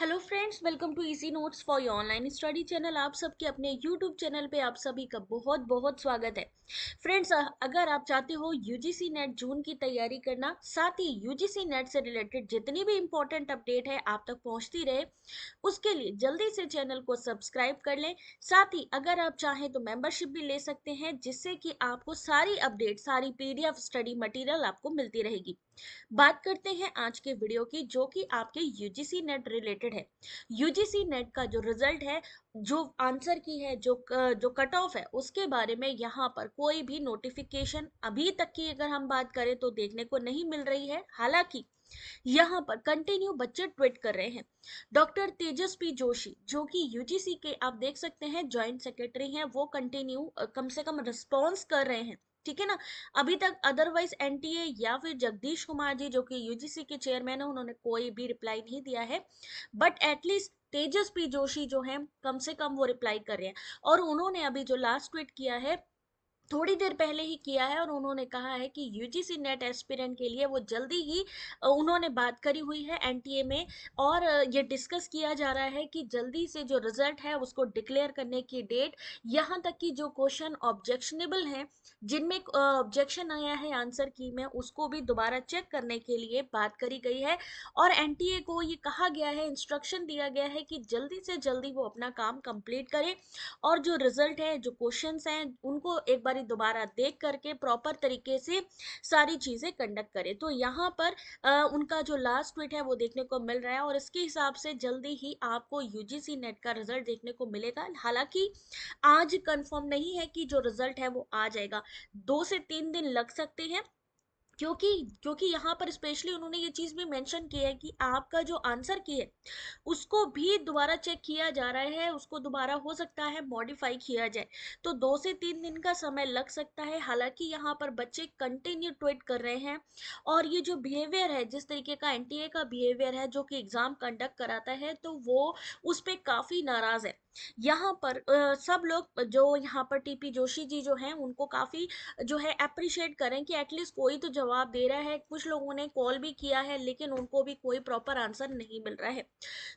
hello friends welcome to easy notes for your online study channel आप सबके अपने YouTube channel पे आप सभी का बहुत बहुत स्वागत है फ्रेंड्स अगर आप चाहते हो यूजीसी नेट जून की तैयारी करना साथ ही यूजीसी नेट से रिलेटेड जितनी भी इंपॉर्टेंट अपडेट है आप तक पहुंचती रहे उसके लिए जल्दी से चैनल को सब्सक्राइब कर लें साथ ही अगर आप चाहें तो मेम्बरशिप भी ले सकते हैं जिससे कि आपको सारी अपडेट सारी पी स्टडी मटीरियल आपको मिलती रहेगी बात करते हैं आज के वीडियो की जो कि आपके यूजीसी नेट रिलेटेड है यूजीसी नेट का जो रिजल्ट है जो आंसर की है जो जो कट ऑफ है उसके बारे में यहाँ पर कोई भी नोटिफिकेशन अभी तक की अगर हम बात करें तो देखने को नहीं मिल रही है हालांकि यहाँ पर कंटिन्यू बच्चे ट्वीट कर रहे हैं डॉक्टर तेजस्वी जोशी जो कि यूजीसी के आप देख सकते हैं जॉइंट सेक्रेटरी हैं वो कंटिन्यू कम से कम रिस्पॉन्स कर रहे हैं ठीक है ना अभी तक अदरवाइज एनटीए या फिर जगदीश कुमार जी जो कि यूजीसी के चेयरमैन है उन्होंने कोई भी रिप्लाई नहीं दिया है बट एटलीस्ट तेजस्वी जोशी जो है कम से कम वो रिप्लाई कर रहे हैं और उन्होंने अभी जो लास्ट ट्वीट किया है थोड़ी देर पहले ही किया है और उन्होंने कहा है कि यूजीसी नेट एस्पिरेंट के लिए वो जल्दी ही उन्होंने बात करी हुई है एनटीए में और ये डिस्कस किया जा रहा है कि जल्दी से जो रिजल्ट है उसको डिक्लेयर करने की डेट यहाँ तक कि जो क्वेश्चन ऑब्जेक्शनेबल हैं जिनमें ऑब्जेक्शन आया है आंसर की में उसको भी दोबारा चेक करने के लिए बात करी गई है और एन को ये कहा गया है इंस्ट्रक्शन दिया गया है कि जल्दी से जल्दी वो अपना काम कम्प्लीट करें और जो रिजल्ट है जो क्वेश्चन हैं उनको एक बार सारी दोबारा देख करके प्रॉपर तरीके से सारी चीज़ें कंडक्ट करें तो यहाँ पर आ, उनका जो लास्ट ट्वीट है वो देखने को मिल रहा है और इसके हिसाब से जल्दी ही आपको यूजीसी नेट का रिजल्ट देखने को मिलेगा हालांकि आज कंफर्म नहीं है कि जो रिजल्ट है वो आ जाएगा दो से तीन दिन लग सकते हैं क्योंकि क्योंकि यहाँ पर स्पेशली उन्होंने ये चीज़ भी मेंशन की है कि आपका जो आंसर की है उसको भी दोबारा चेक किया जा रहा है उसको दोबारा हो सकता है मॉडिफाई किया जाए तो दो से तीन दिन का समय लग सकता है हालांकि यहाँ पर बच्चे कंटिन्यू ट्वीट कर रहे हैं और ये जो बिहेवियर है जिस तरीके का एन का बिहेवियर है जो कि एग्ज़ाम कंडक्ट कराता है तो वो उस पर काफ़ी नाराज़ है यहाँ पर आ, सब लोग जो यहाँ पर टीपी जोशी जी जो हैं उनको काफ़ी जो है अप्रिशिएट करें कि एटलीस्ट कोई तो जवाब दे रहा है कुछ लोगों ने कॉल भी किया है लेकिन उनको भी कोई प्रॉपर आंसर नहीं मिल रहा है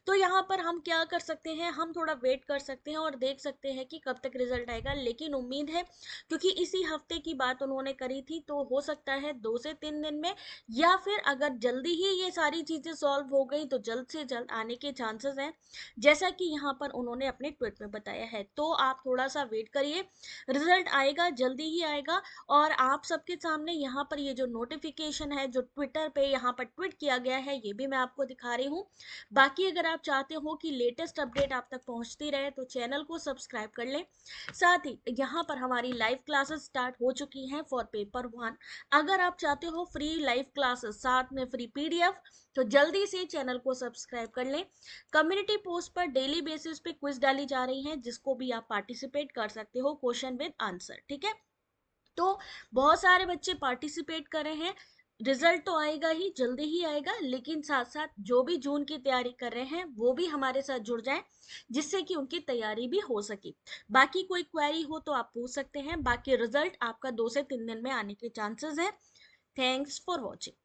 तो यहाँ पर हम क्या कर सकते हैं हम थोड़ा वेट कर सकते हैं और देख सकते हैं कि कब तक रिजल्ट आएगा लेकिन उम्मीद है क्योंकि इसी हफ्ते की बात उन्होंने करी थी तो हो सकता है दो से तीन दिन में या फिर अगर जल्दी ही ये सारी चीज़ें सॉल्व हो गई तो जल्द से जल्द आने के चांसेस हैं जैसा कि यहाँ पर उन्होंने अपने ट्वीट में बताया है तो आप थोड़ा सा वेट करिए रिजल्ट आएगा जल्दी ही आएगा और आप सबके सामने यहाँ पर ये जो नोटिफिकेशन है जो ट्विटर पे यहाँ पर ट्वीट किया गया है ये भी मैं आपको दिखा रही हूँ बाकी अगर आप चाहते हो कि लेटेस्ट अपडेट आप तक पहुँचती रहे तो चैनल को सब्सक्राइब कर लें साथ ही यहाँ पर हमारी लाइव क्लासेस स्टार्ट हो चुकी हैं फॉर पेपर वन अगर आप चाहते हो फ्री लाइव क्लासेस साथ में फ्री पी तो जल्दी से चैनल को सब्सक्राइब कर लें कम्युनिटी पोस्ट पर डेली बेसिस पे क्विज डाली जा रही है जिसको भी आप पार्टिसिपेट कर सकते हो क्वेश्चन विद आंसर ठीक है तो बहुत सारे बच्चे पार्टिसिपेट कर रहे हैं रिजल्ट तो आएगा ही जल्दी ही आएगा लेकिन साथ साथ जो भी जून की तैयारी कर रहे हैं वो भी हमारे साथ जुड़ जाएं जिससे कि उनकी तैयारी भी हो सके बाकी कोई क्वेरी हो तो आप पूछ सकते हैं बाकी रिजल्ट आपका दो से तीन दिन में आने के चांसेस हैं थैंक्स फॉर वॉचिंग